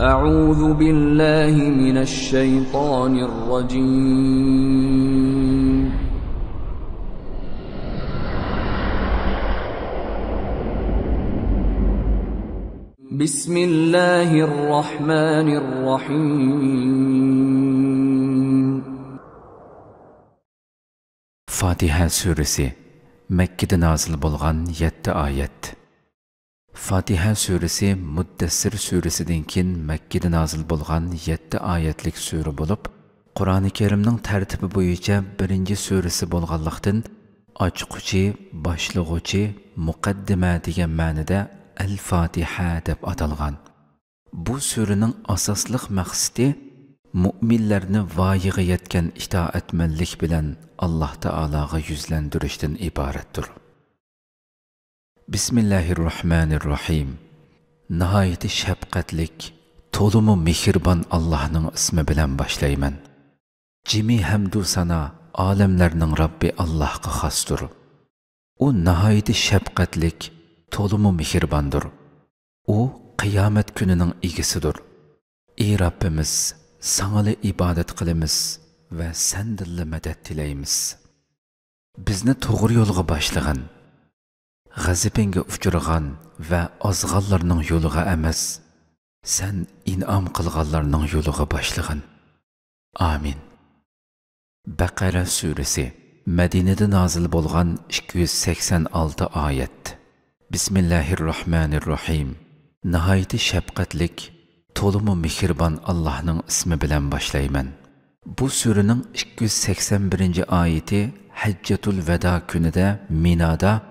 أعوذ بالله من الشيطان الرجيم بسم الله الرحمن الرحيم فاتحة suresi مكة نازل بلغان 7 آيات Fatiha surasi Muddassir surasidan keyin Makka nazil nozil 7 7 oyatlik sura bo'lib, Qur'oni Karimning tartibi bo'yicha birinchi surasi bo'lganlikdan ochquchi, boshlag'uchi, muqaddima degan ma'nida Al-Fatiha deb atalgan. Bu suraning asosliq maqsadi mu'minlarni voyaga yetgan itoatmanlik bilan Allah taologa yuzlantirishdan iboratdir. bismillahi rohmanir rohim nihoyatda shafqatlik to'limi mehribon allohning ismi bilan boshlayman jimi hamdu sano olamlarning robbi allohga xosdir u nihoyatda shafqatlik to'limi mehribondir u qiyomat kunining egisidir ey robbimiz sangili ibodat qilamiz va sandilla madad tilaymiz bizni to'g'ri yo'lga boshlag'in ғазіпіңге ұшырған ve азғаларның юлыға әмәс, sen inam қылғаларның юлыға башлығын. Amin. Бәқәрә сүресі Мәдинеде nazil болған 286 аят. Bismillahirrahmanirrahim. Nəhayəti şəfqətlik, tolumu Mihirban Allah'ın ismi bilen başlayman. Bu sürünün 281. ayeti Haccatul Veda günü de Mina'da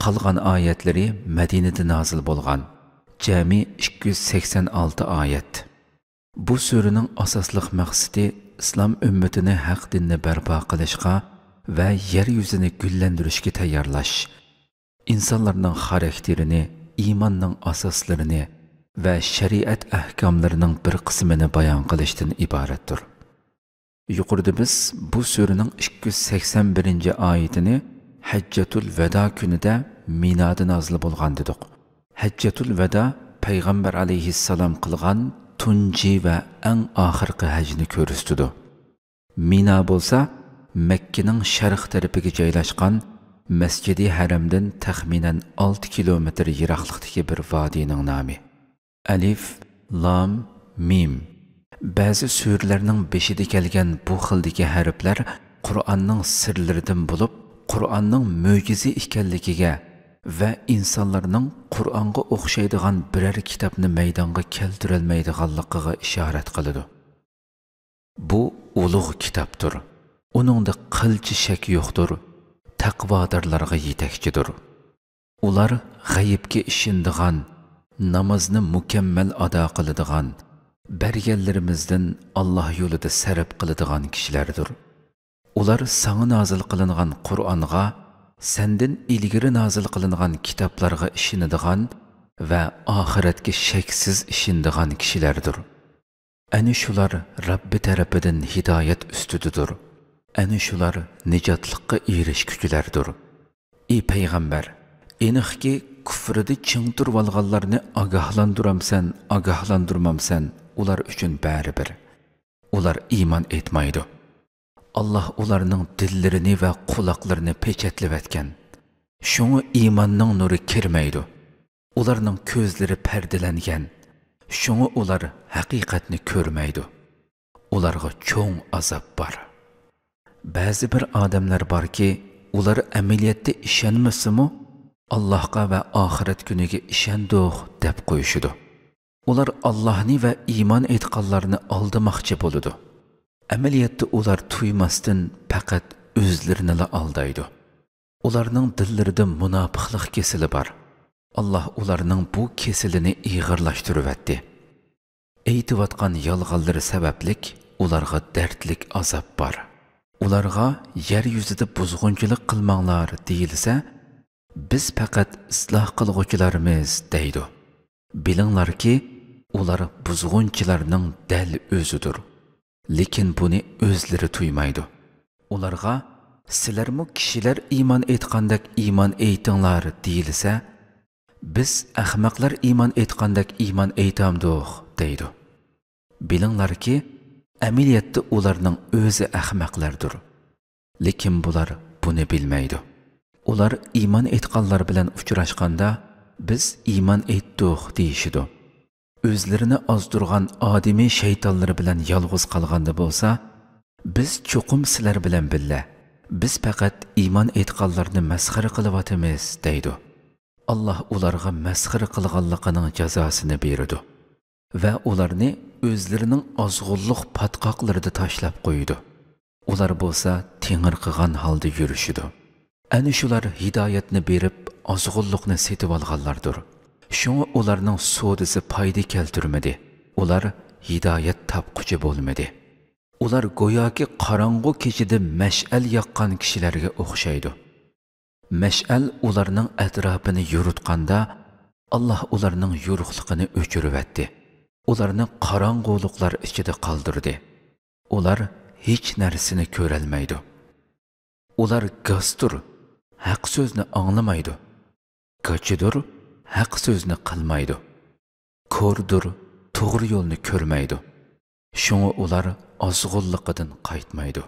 қалған аятлері Мәдинеде назил болған. Cəmi 286 ayət. Bu surənin əsaslıq məqsədi İslam ümmətini haqq dinni bərpa qilishqa və yer yüzünü gülləndirishə tayyorlash. İnsanların xarakterini, imanın əsaslarını və şəriət əhkamlarının bir qismini bayan qilishdən ibarətdir. Yuqurda biz bu surənin 281-ci ayətini hajjatul vado kunida minoda nozil bo'lgan dedik hajjatul vado payg'ambar alayhissalom qilgan tunji va eng oxirgi hajni ko'rsatdi mina bo'lsa makkaning sharq tarafiga joylashgan masjidi haramdan taxminan 6 kilometr yiroqlikdagi bir vodiyning nomi alif lam mim ba'zi surlarning beshida kelgan bu xildagi harflar qur'onning sirlaridan bo'lib qur'onning mo'jizi ekanligiga va insonlarning qur'onga o'xshaydigan biror kitobni maydonga keltirolmaydiganligiga ishorat qiladi bu ulug' kitobdir uningda qilchi shak yo'qdir taqvodorlarga yetakchidir ular g'ayibga ishindigan namozni mukammal ado qiladigan berganlarimizdan alloh yo'lida sarf qiladigan kishilardir ular sana nazil qilingan Qur'onga, sendin ilgari nazil qilingan kitoblarga ishinadigan va oxiratga shaksiz ishinadigan kişilerdir. Ani şular Rabbi tarafidan hidoyat ustididir. Ani shular nijotlikka erishguchilardir. Ey payg'ambar, eniqki kufrida ching turib sen ogohlantiramsan, sen, ular üçün baribir. Ular iman etmaydı. Allah onlarının dillerini ve kulaklarını peketlivetken, şunu imanın nuru kirmeydi. Onlarının közleri perdilengen, şunu ular hakikatini körmeydi. Onlarga çoğun azap var. Bazı bir adamlar var ki, ular əməliyyətdə işənməsimi, Allahqa və axirət günüge işənduq dəb qoyuşudu. Ular Allahni və iman etqallarını aldımaqçı boludu. Әмәлиятті олар туймастын пәкәт өзлерінілі алдайды. Оларның ділдірді мұнапықлық кесілі бар. Аллах оларның бұ кесіліні иғырлаштыру әтті. Әйтіп атқан ялғалдыр сәбәплік, оларға дәртлік азап бар. Оларға ер юзіді бұзғынкілік қылмаңлар дейілсе, біз пәкәт ислах қылғычыларымыз дейді. Біліңлар ки, олар бұзғынчыларның дәл өзідір. lekin buni o'zlari tuymaydi ularga sizlarmi kishilar iymon etgandak iymon aytinglar deyilsa biz ahmoqlar iymon etgandak iymon aytamduq deydi bilinglarki amaliyotda ularning o'zi ahmoqlardir lekin bular buni bilmaydi ular iymon etganlar bilan uchrashganda biz iymon etdik deyishidi o'zlarini ozdirgan odimiy shaytonlar bilan yolg'iz qolganda bo'lsa biz cho'qim sizlar bilan billa biz faqat iymon etganlarni masxara qilyotimiz deydi alloh ularga masxara qilganligining jazosini beradi va ularni o'zlarining ozg'unliq patqoqlarida tashlab qo'ydi ular bo'lsa tengirqigan holda yurishidi ana shular hidoyatni berib ozg'unliqni setib olganlardir shunga ularning sodisi foyda keltirmadi ular hidoyat topquchi bo'lmadi ular go'yoki qorong'u kechida mash'al yoqqan kishilarga o'xshaydi mash'al ularning atrofini yuritganda alloh ularning yo'ruqligini o'chiribyotdi ularni qorong'uliqlar ichida kaldırdı. Onlar hiç neresini körelmeydi. Onlar gastur hak sözünü anlamaydı. Kaçıdır, haq so'zni qilmaydi ko'rdir to'g'ri yo'lni ko'rmaydi shunga ular ozg'unliqidan qaytmaydi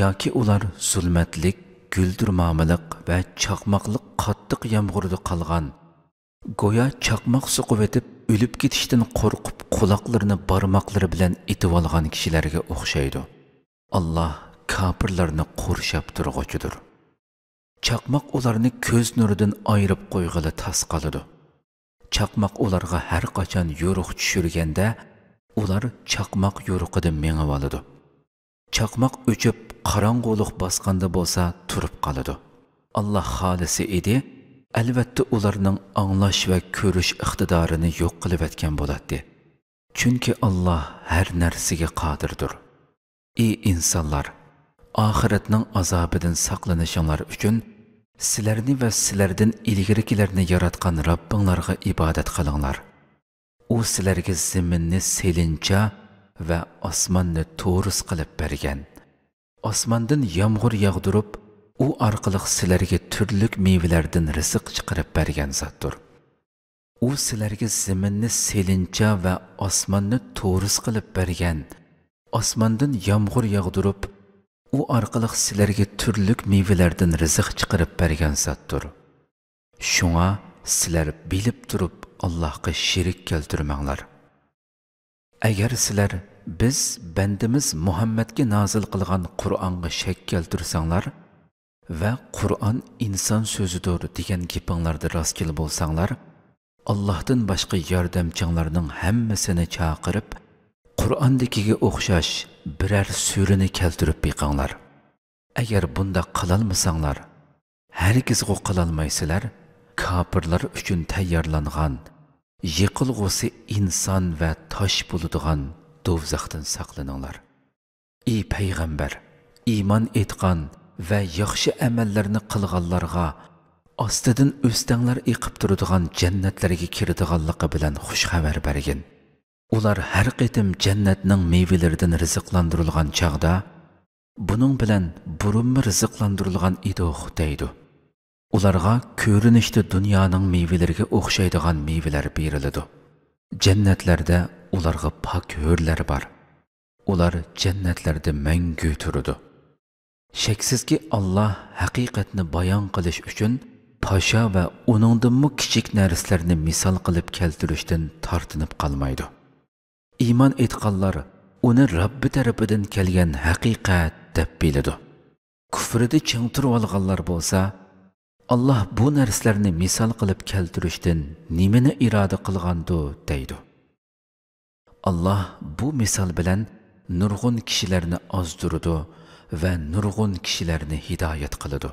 yoki ular zulmatlik guldirmamiliq va chaqmoqliq qattiq yomg'irda qolgan go'yo chaqmoq suqib o'lib ketishdan qo'rqib quloqlarini barmoqlari bilan etib olgan kishilarga o'xshaydi alloh kofirlarni qurshab turg'uchidir chaqmoq ularni ko'z nuridan ayirib qo'yg'ili tas qoladi chaqmoq ularga har qachon yo'ruq tushirganda ular chaqmoq yo'riqida mengib oladi chaqmoq o'chib qorong'uliq bosganda bo'lsa turib qoladi alloh xolisi edi albatta ularning anglash va ko'rish iqtidorini yo'q qilibyotgan bo'ladi chunki alloh har narsaga qodirdir ey insonlar oxiratning azobidan saqlanishinglar uchun Сілерні вә сілердің илгірікілеріні яратқан Раббыңларға ибадет қылыңлар. О сілерге зімінні селінча вә османны торыс қылып берген. Османдың ямғыр яғдырып, о арқылық сілерге түрлік мейвілердің ризық чықырып берген заттыр. О сілерге зімінні селінча вә османны торыс қылып берген. Османдың ямғыр яғдырып, u orqali sizlarga turlik mevalardan rizq chiqarib bergan zotdir shunga sizlar bilib turib allohga sherik keltirmanglar agar sizlar biz bandimiz muhammadga nozil qilgan qur'onga shak keltirsanglar va qur'on inson so'zidir degan gepinglarda rostgil bo'lsanglar allohdan boshqa yordamchinglarning hammasini chaqirib qur'ondagiga o'xshash biror surini keltirib biqinglar agar bunda qilolmasanglar hargizg'u qilolmaysizlar kofirlar uchun tayyorlangan yiqilg'usi inson va tosh bo'ladigan do'zaxdan saqlaninglar ey payg'ambar iymon etgan va yaxshi amallarni qilganlarga ostidan o'stanglar iqib turadigan jannatlarga kiradiganligi bilan xushxabar bergin ular her har qitim jannatning mevlaridan rizqlandirilgan chog'da buning bilan burunmi rizqlandirilgan idoq oh deydi ularga ko'rinishda dunyoning mevalariga o'xshaydigan meyveler beriladi Cennetlerde ularga pak ho'rlar bor ular cennetlerde jannatlarda mangu turadi shaksizki alloh haqiqatni bayon qilish uchun pasha va uningdinmi kichik narsalarni misal qilib keltirishdan tartınıp qolmaydi iymon etqanlar uni robbi tarafidan kelgan haqiqat deb biladi kufrida ching turib olganlar bo'lsa alloh bu narsalarni misol qilib keltirishdan nimani iroda qilgandi deydi alloh bu misol bilan nurg'un kishilarni ozdirudi va nurg'un kishilarni hidoyat qiladi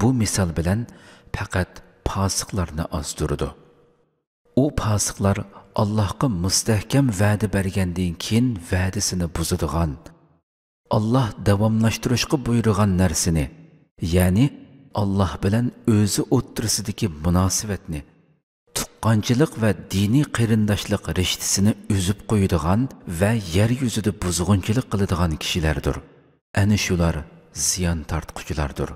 bu misol bilan faqat posiqlarni ozdirdi u posiqlar Allahqa müstəhkəm vədi bərgəndən keyin vədisini buzadigan Allah davomlashtirishga buyurgan narsini, ya'ni Allah bilan o'zi o'ttirisidagi munosabatni, tuqqanchilik va diniy qarindoshlik rishtisini uzib qo'yadigan va yer yuzida buzg'unchilik qiladigan kishilardir. Ana shular ziyon tortquchilardir.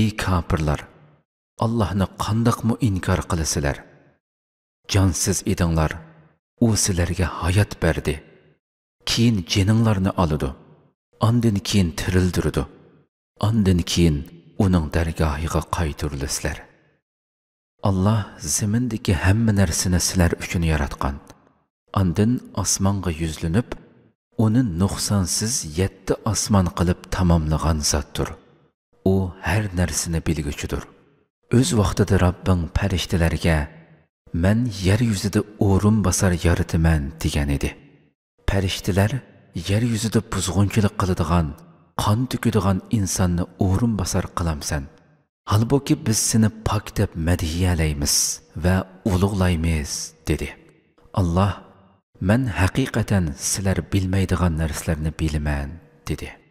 Ey kafirlar, Allohni qandoqmi inkor qilasizlar? cansız idinlar. U sizlarga hayat verdi. Keyin jininlarni oladi. Ondan keyin tirildirdi. Ondan keyin onun dargohiga qaytirilasizlar. Allah zimindagi hem narsani sizlar uchun yaratgan. Ondan asmanı yüzlünüp, onun nuqsonsiz 7 asman qilib tamomlagan zotdir. O her narsani bilguchidir. Öz vaqtida Rabbin farishtalarga Mən yer yüzüdə uğrun basar yarıdı mən deyən idi. Pərişdilər yer yüzüdə buzğunçilik qılıdığan, qan tüküdüğan insanı uğrun basar qılamsan. Halbuki biz seni pak deb mədhiyələyimiz və uluqlaymiz dedi. Allah, mən həqiqətən sizlər bilməydiğan nərslərini bilmən dedi.''